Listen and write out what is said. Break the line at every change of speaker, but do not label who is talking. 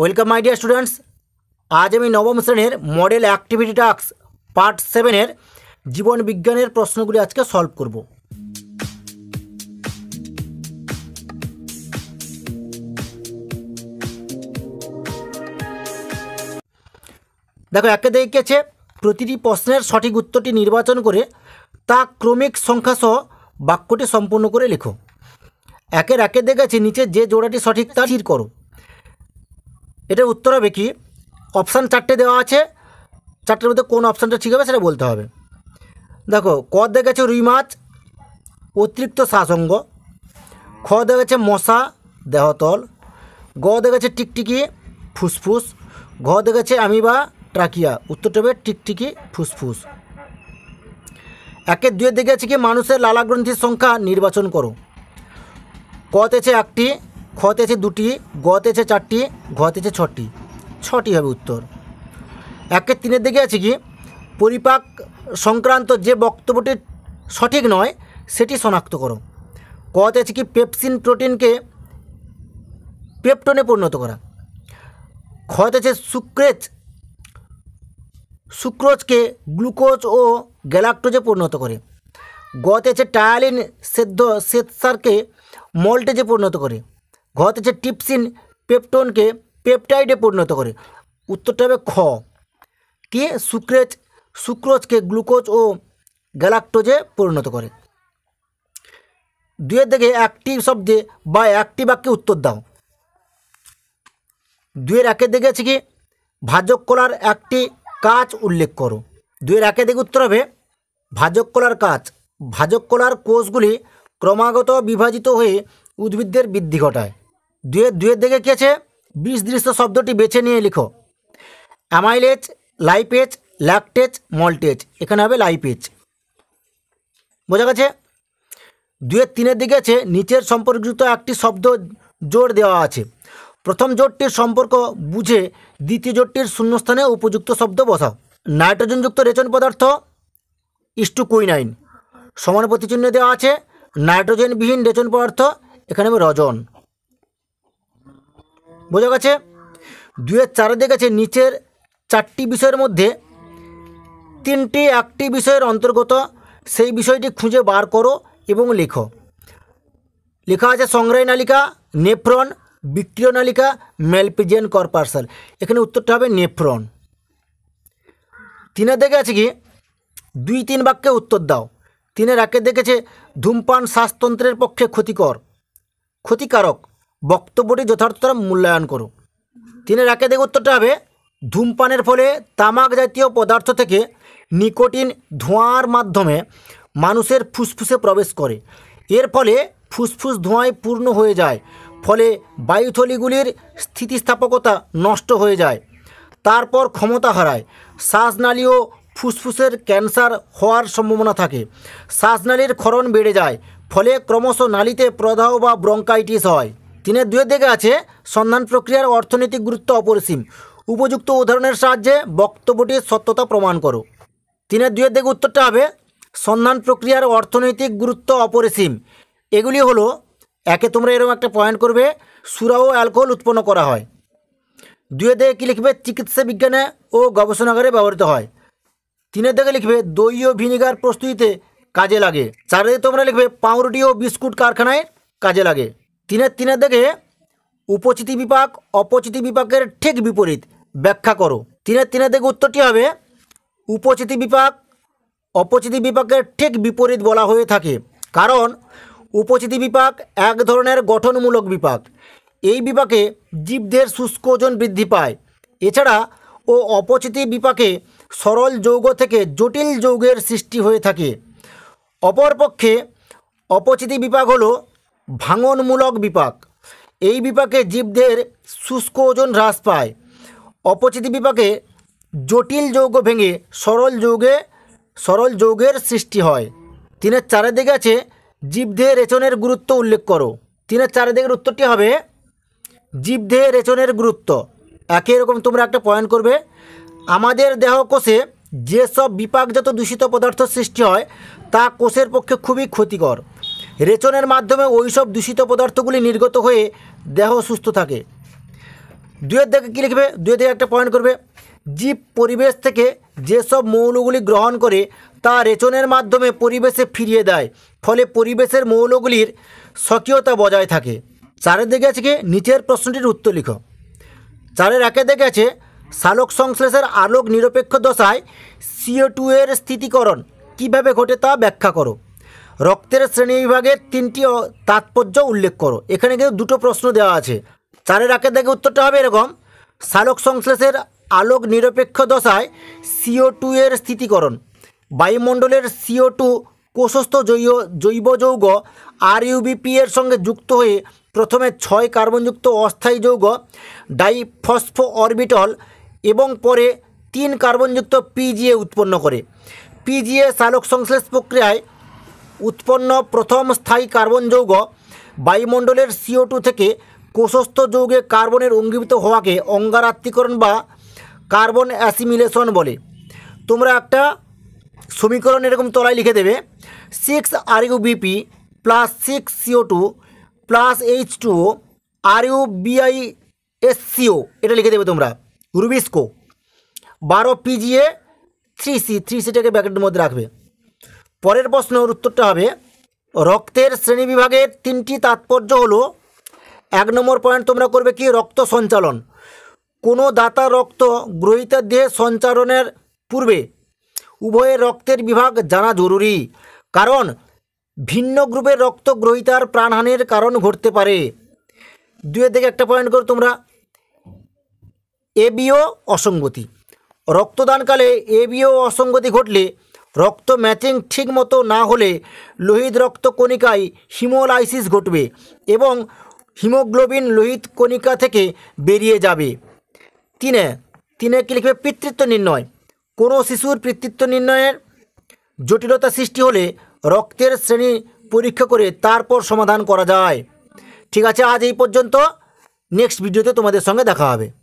welcome my dear students আজ আমি নবম শ্রেণীর মডেল অ্যাক্টিভিটি টাক্স পার্ট সেভেনের জীবন বিজ্ঞানের প্রশ্নগুলি আজকে সলভ করব দেখো একে দেখেছে প্রতিটি প্রশ্নের সঠিক উত্তরটি নির্বাচন করে তা ক্রমিক সংখ্যাসহ বাক্যটি সম্পূর্ণ করে লেখো একের একে দেখেছে নিচে যে জোড়াটি সঠিক তা স্থির করো এটা উত্তর হবে কি অপশান চারটে দেওয়া আছে চারটের মধ্যে কোন অপশানটা ঠিক হবে সেটা বলতে হবে দেখো ক গেছে রুই মাছ অতিরিক্ত শাসঙ্গ খ গেছে মশা দেহতল গ গেছে টিকটিকি ফুসফুস ঘ আমি বা ট্রাকিয়া উত্তরটা হবে টিকটিকি ফুসফুস একের দুয়ের দিকে আছে কি মানুষের লালাগ্রন্থির সংখ্যা নির্বাচন করো কতেছে একটি খতে আছে দুটি গতে আছে চারটি ঘতে আছে ছটি ছটি হবে উত্তর একের তিনের দিকে আছে কি পরিপাক সংক্রান্ত যে বক্তব্যটি সঠিক নয় সেটি শনাক্ত করো কত আছে কি পেপসিন প্রোটিনকে পেপটনে পরিণত করা খত আছে সুক্রেজ সুক্রোজকে গ্লুকোজ ও গ্যালাক্টোজে পরিণত করে গতে আছে টায়ালিন সেদ্ধ শ্বেতসারকে মল্টেজে পরিণত করে ঘতে হচ্ছে টিপসিন পেপটোনকে পেপটাইডে পরিণত করে উত্তরটা হবে খ কি সুক্রেজ সুক্রোজকে গ্লুকোজ ও গ্যালাক্টোজে পরিণত করে দুয়ের দিকে একটি শব্দে বা একটি বাক্যে উত্তর দাও দুয়ের একের দিকে আছে কি ভাজক কলার একটি কাজ উল্লেখ করো দুয়ের একের দিকে উত্তর হবে ভাজক কলার কাজ ভাজক কলার কোষগুলি ক্রমাগত বিভাজিত হয়ে উদ্ভিদের বৃদ্ধি ঘটায় দুয়ের দুয়ের দিকে কী আছে দৃশ্য শব্দটি বেছে নিয়ে লিখো অ্যামাইলেজ লাইপেজ ল্যাকটেজ মল্টেজ এখানে হবে লাইপেজ বোঝা গেছে দুয়ের তিনের দিকে আছে নিচের সম্পর্কযুক্ত একটি শব্দ জোর দেওয়া আছে প্রথম জোটটির সম্পর্ক বুঝে দ্বিতীয় জোটটির শূন্যস্থানে উপযুক্ত শব্দ বসাও নাইট্রোজেনযুক্ত রেচন পদার্থ ইস্টু কুইনাইন সমান প্রতিচিহ্ন দেওয়া আছে নাইট্রোজেনবিহীন রেচন পদার্থ এখানে হবে রজন বোঝা গেছে দুয়ের চারে দেখেছে নিচের চারটি বিষয়ের মধ্যে তিনটি একটি বিষয়ের অন্তর্গত সেই বিষয়টি খুঁজে বার করো এবং লেখো লেখা আছে সংগ্রাহী নালিকা নেফ্রন বিক্রিয় নালিকা মেলপিজিয়ান কর্পার্সাল এখানে উত্তরটা হবে নেফ্রন তিনের দেখে আছে কি দুই তিন বাক্যে উত্তর দাও তিনের একে দেখেছে ধূমপান শ্বাসতন্ত্রের পক্ষে ক্ষতিকর ক্ষতিকারক বক্তব্যটি যথার্থতা মূল্যায়ন করো তিনের একে দেখে উত্তরটা হবে ধূমপানের ফলে তামাক জাতীয় পদার্থ থেকে নিকোটিন ধোঁয়ার মাধ্যমে মানুষের ফুসফুসে প্রবেশ করে এর ফলে ফুসফুস ধোঁয়ায় পূর্ণ হয়ে যায় ফলে বায়ুথলিগুলির স্থিতিস্থাপকতা নষ্ট হয়ে যায় তারপর ক্ষমতা হারায় শ্বাসনালী ও ফুসফুসের ক্যান্সার হওয়ার সম্ভাবনা থাকে শ্বাসনালীর ক্ষরণ বেড়ে যায় ফলে ক্রমশ নালীতে প্রদাহ বা ব্রঙ্কাইটিস হয় তিনের দুয়ের দিকে আছে সন্ধান প্রক্রিয়ার অর্থনৈতিক গুরুত্ব অপরিসীম উপযুক্ত উদাহরণের সাহায্যে বক্তব্যটির সত্যতা প্রমাণ করো তিনের দুয়ের দিকে উত্তরটা হবে সন্ধান প্রক্রিয়ার অর্থনৈতিক গুরুত্ব অপরিসীম এগুলি হলো একে তোমরা এরকম একটা পয়েন্ট করবে সুরা ও অ্যালকোহল উৎপন্ন করা হয় দুয়ে দিকে কী লিখবে চিকিৎসা বিজ্ঞানে ও গবেষণাগারে ব্যবহৃত হয় তিনের দিকে লিখবে দই ও ভিনিগার প্রস্তুতিতে কাজে লাগে চারদিকে তোমরা লিখবে পাউরুটি ও বিস্কুট কারখানায় কাজে লাগে তিনের তিনে থেকে উপচিতি বিপাক অপচিতি বিপাকের ঠিক বিপরীত ব্যাখ্যা করো তিনের তিনে দেখে উত্তরটি হবে উপচিতি বিপাক অপচিতি বিপাকের ঠিক বিপরীত বলা হয়ে থাকে কারণ উপচিতি বিপাক এক ধরনের গঠনমূলক বিপাক এই বিপাকে জীবদের শুষ্ক ওজন বৃদ্ধি পায় এছাড়া ও অপচিতি বিপাকে সরল যৌগ থেকে জটিল যৌগের সৃষ্টি হয়ে থাকে অপরপক্ষে অপচিতি বিপাক হলো ভাঙনমূলক বিপাক এই বিপাকে জীবদের শুষ্ক ওজন হ্রাস পায় অপচিত বিপাকে জটিল যৌগ ভেঙে সরল যৌগে সরল যৌগের সৃষ্টি হয় তিনের চারিদিকে আছে জীবদেহে রেচনের গুরুত্ব উল্লেখ করো তিনের চারিদিকের উত্তরটি হবে জীবদেহে রেচনের গুরুত্ব একই রকম তোমরা একটা পয়েন্ট করবে আমাদের দেহ কোষে যেসব বিপাকজাত দূষিত পদার্থ সৃষ্টি হয় তা কোষের পক্ষে খুবই ক্ষতিকর রেচনের মাধ্যমে ওই সব দূষিত পদার্থগুলি নির্গত হয়ে দেহ সুস্থ থাকে দুয়ের দিকে কী লিখবে দুয়ের দিকে একটা পয়েন্ট করবে জীব পরিবেশ থেকে যেসব মৌলগুলি গ্রহণ করে তা রেচনের মাধ্যমে পরিবেশে ফিরিয়ে দেয় ফলে পরিবেশের মৌলগুলির সক্রিয়তা বজায় থাকে চারের দিকে আছে কি নিচের প্রশ্নটির উত্তর লিখ চারের একে দিকে আছে সালোক সংশ্লেষের আলোক নিরপেক্ষ দশায় সিও টু এর স্থিতিকরণ কীভাবে ঘটে তা ব্যাখ্যা করো রক্তের শ্রেণী বিভাগের তিনটি তাৎপর্য উল্লেখ করো এখানে কিন্তু দুটো প্রশ্ন দেওয়া আছে চারের আঁকের দেখে উত্তরটা হবে এরকম সালোক সংশ্লেষের আলোক নিরপেক্ষ দশায় সিও টু এর স্থিতিকরণ বায়ুমণ্ডলের সিও টু কোষস্থ জৈব জৈব যৌগ আর ইউবিপি এর সঙ্গে যুক্ত হয়ে প্রথমে ছয় কার্বনযুক্ত অস্থায়ী যৌগ ডাইফসফো অরবিটল এবং পরে তিন কার্বনযুক্ত পিজিএ উৎপন্ন করে পিজিএ সালোক সংশ্লেষ প্রক্রিয়ায় উৎপন্ন প্রথম স্থায়ী কার্বন যৌগ বায়ুমণ্ডলের সিও টু থেকে কোষস্থ যৌগে কার্বনের অঙ্গীভূত হওয়াকে অঙ্গারাত্মীকরণ বা কার্বন অ্যাসিমিলেশন বলে তোমরা একটা সমীকরণ এরকম তলায় লিখে দেবে six R U BP plus six CO two plus H two R U BI S CO এটা লিখে দেবে তোমরা রুবিস্কো বারো পিজিএ থ্রি সি থ্রি সিটাকে ব্যাকেটের মধ্যে রাখবে পরের প্রশ্নের উত্তরটা হবে রক্তের শ্রেণীবিভাগের তিনটি তাৎপর্য হলো এক নম্বর পয়েন্ট তোমরা করবে কি রক্ত সঞ্চালন কোনো দাতা রক্ত গ্রহিতার দেহে সঞ্চালনের পূর্বে উভয়ের রক্তের বিভাগ জানা জরুরি কারণ ভিন্ন গ্রুপের রক্ত গ্রহিতার প্রাণহানির কারণ ঘটতে পারে দুয়ের দিকে একটা পয়েন্ট করো তোমরা এবিও অসঙ্গতি রক্তদানকালে এবিও অসঙ্গতি ঘটলে রক্ত ম্যাচিং ঠিকমতো না হলে লোহিত রক্তকণিকায় হিমোলাইসিস ঘটবে এবং হিমোগ্লোবিন লোহিত কণিকা থেকে বেরিয়ে যাবে তিনে তিনে কি লিখবে পিতৃত্ব নির্ণয় কোনো শিশুর পিতৃত্ব নির্ণয়ের জটিলতা সৃষ্টি হলে রক্তের শ্রেণী পরীক্ষা করে তারপর সমাধান করা যায় ঠিক আছে আজ এই পর্যন্ত নেক্সট ভিডিওতে তোমাদের সঙ্গে দেখা হবে